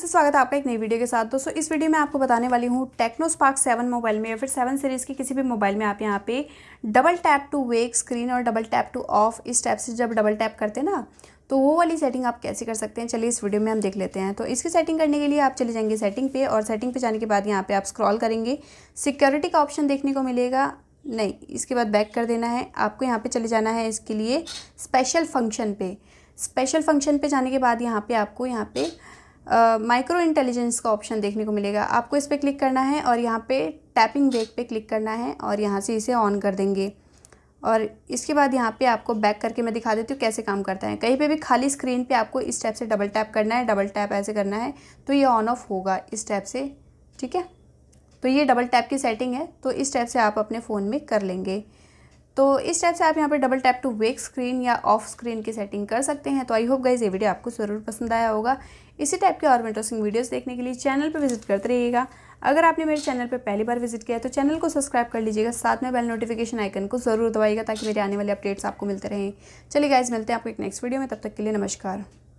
से स्वागत है आपका एक नई वीडियो के साथ दोस्तों इस वीडियो में आपको बताने वाली हूँ टेक्नो स्पार्क सेवन मोबाइल में या फिर सेवन सीरीज़ के किसी भी मोबाइल में आप यहाँ पे double tap to wake screen और डबल टैप टू ऑफ इस टैप से जब डबल टैप करते हैं ना तो वो वाली सेटिंग आप कैसे कर सकते हैं चलिए इस वीडियो में हम देख लेते हैं तो इसकी सेटिंग करने के लिए आप चले जाएंगे सेटिंग पे और सेटिंग पे जाने के बाद यहाँ पे आप स्क्रॉल करेंगे सिक्योरिटी का ऑप्शन देखने को मिलेगा नहीं इसके बाद बैक कर देना है आपको यहाँ पे चले जाना है इसके लिए स्पेशल फंक्शन पे स्पेशल फंक्शन पे जाने के बाद यहाँ पे आपको यहाँ पे माइक्रो uh, इंटेलिजेंस का ऑप्शन देखने को मिलेगा आपको इस पर क्लिक करना है और यहाँ पे टैपिंग बैक पे क्लिक करना है और यहाँ से इसे ऑन कर देंगे और इसके बाद यहाँ पे आपको बैक करके मैं दिखा देती हूँ कैसे काम करता है कहीं पे भी खाली स्क्रीन पे आपको इस टैप से डबल टैप करना है डबल टैप ऐसे करना है तो ये ऑन ऑफ होगा इस टैप से ठीक है तो ये डबल टैप की सेटिंग है तो इस टैप से आप अपने फ़ोन में कर लेंगे तो इस टाइप से आप यहाँ पे double tap to wake screen या ऑफ स्क्रीन की सेटिंग कर सकते हैं तो आई होप गाइज ये वीडियो आपको ज़रूर पसंद आया होगा इसी टाइप के और इंटरेस्टिंग वीडियोस देखने के लिए चैनल पर विजिट करते रहिएगा अगर आपने मेरे चैनल पर पहली बार विजिट किया तो चैनल को सब्सक्राइब कर लीजिएगा साथ में बेल नोटिफिकेशन आइकन को ज़रूर दबाइएगा ताकि मेरे आने वाले अपडेट्स आपको मिलते रहें चलिए गाइज मिलते हैं आपको एक नेक्स्ट वीडियो में तब तक के लिए नमस्कार